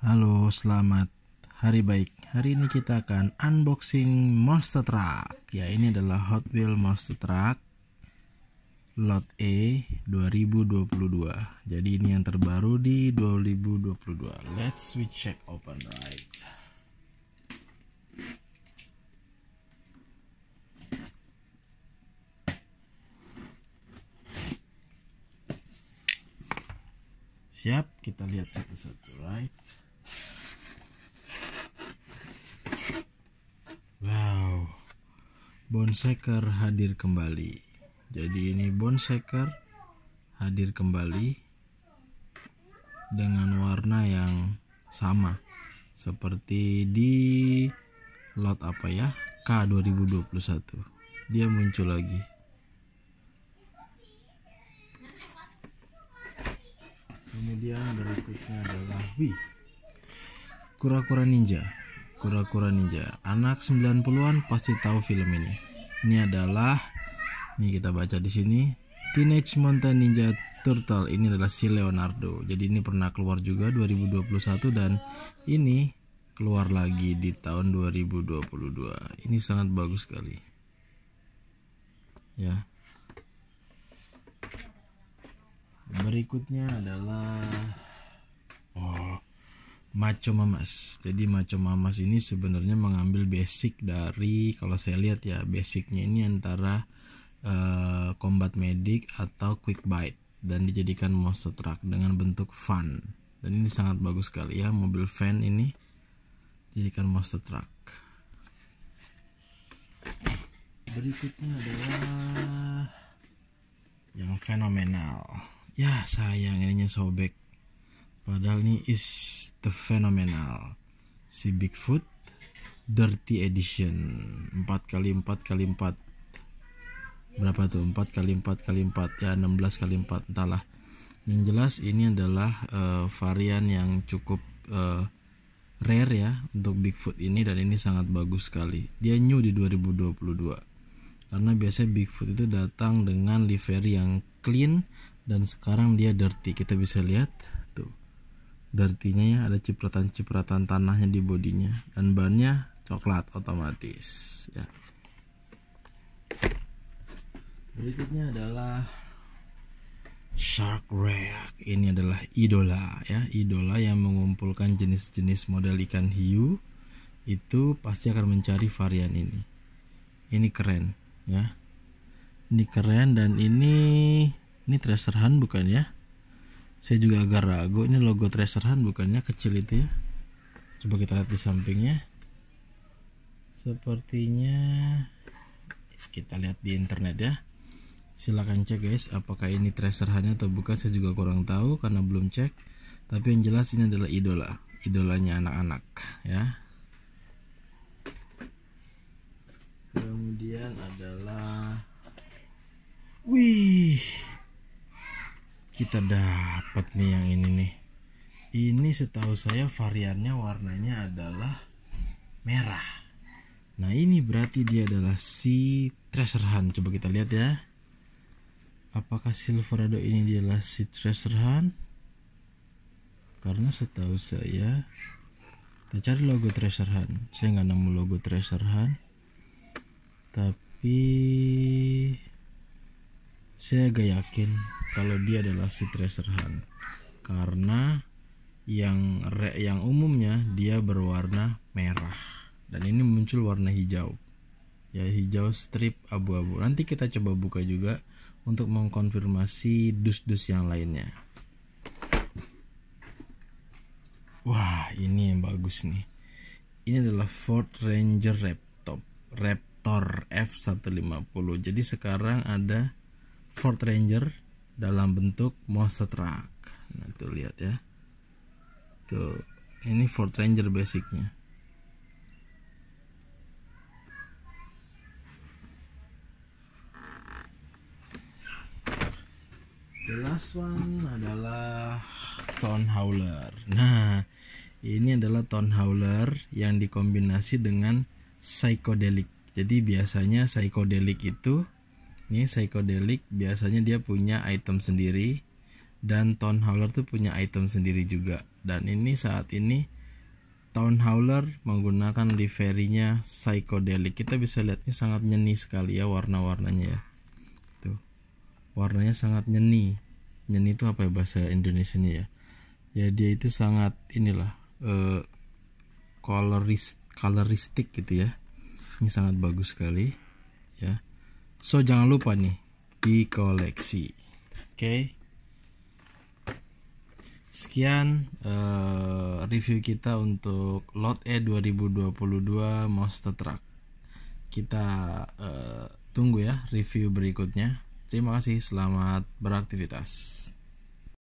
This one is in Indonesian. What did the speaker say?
Halo, selamat hari baik. Hari ini kita akan unboxing Monster Truck. Ya, ini adalah Hot Wheels Monster Truck Lot E 2022. Jadi ini yang terbaru di 2022. Let's we check open right. Siap, kita lihat satu-satu right. bonsaker hadir kembali. Jadi ini bonsaker hadir kembali dengan warna yang sama seperti di lot apa ya K 2021. Dia muncul lagi. Kemudian berikutnya adalah w Kura-kura ninja. Kura-kura Ninja. Anak 90-an pasti tahu film ini. Ini adalah ini kita baca di sini Teenage Mutant Ninja Turtle ini adalah si Leonardo. Jadi ini pernah keluar juga 2021 dan ini keluar lagi di tahun 2022. Ini sangat bagus sekali. Ya. Berikutnya adalah Macho mamas jadi Macho mamas ini sebenarnya mengambil basic dari kalau saya lihat ya basicnya ini antara uh, combat medic atau quick bite dan dijadikan monster truck dengan bentuk fun. dan ini sangat bagus sekali ya mobil van ini dijadikan monster truck berikutnya adalah yang fenomenal ya sayang ininya sobek padahal ini is The Phenomenal si Bigfoot Dirty Edition 4 kali 4 kali 4 berapa tuh 4 kali 4 kali 4 ya 16 kali 4 entahlah yang jelas ini adalah uh, varian yang cukup uh, rare ya untuk Bigfoot ini dan ini sangat bagus sekali dia new di 2022 karena biasanya Bigfoot itu datang dengan livery yang clean dan sekarang dia dirty kita bisa lihat dirtinya ya ada cipratan-cipratan tanahnya di bodinya dan bannya coklat otomatis ya berikutnya adalah Shark Wreck ini adalah idola ya idola yang mengumpulkan jenis-jenis model ikan hiu itu pasti akan mencari varian ini ini keren ya ini keren dan ini ini treasure hunt bukan ya saya juga agak ragu ini logo Treasure Hunt bukannya kecil itu ya coba kita lihat di sampingnya sepertinya kita lihat di internet ya silahkan cek guys apakah ini Treasure Hunt atau bukan saya juga kurang tahu karena belum cek tapi yang jelas ini adalah idola idolanya anak-anak ya kemudian adalah kita dapat nih yang ini nih ini setahu saya variannya warnanya adalah merah nah ini berarti dia adalah si treasure hunt coba kita lihat ya apakah silverado ini dia adalah si treasure hunt karena setahu saya kita cari logo treasure hunt saya nggak nemu logo treasure hunt tapi saya agak yakin kalau dia adalah si Tracer Hunt karena yang re, yang umumnya dia berwarna merah dan ini muncul warna hijau ya hijau strip abu-abu nanti kita coba buka juga untuk mengkonfirmasi dus-dus yang lainnya wah ini yang bagus nih ini adalah Ford Ranger Raptor Raptor F150 jadi sekarang ada Ford Ranger dalam bentuk monster truck nah tuh lihat ya tuh ini Ford Ranger basicnya the last one adalah ton Howler nah ini adalah ton Howler yang dikombinasi dengan psychedelic jadi biasanya psychedelic itu ini psychedelic biasanya dia punya item sendiri dan Town Howler tuh punya item sendiri juga dan ini saat ini Town Howler menggunakan liverinya psychedelic kita bisa lihat ini sangat nyeni sekali ya warna-warnanya ya tuh warnanya sangat nyeni nyeni itu apa ya bahasa Indonesia nya ya ya dia itu sangat inilah uh, eh, colorist coloristik gitu ya ini sangat bagus sekali ya so jangan lupa nih di koleksi. oke okay? sekian uh, review kita untuk lot E 2022 Monster Truck kita uh, tunggu ya review berikutnya terima kasih selamat beraktivitas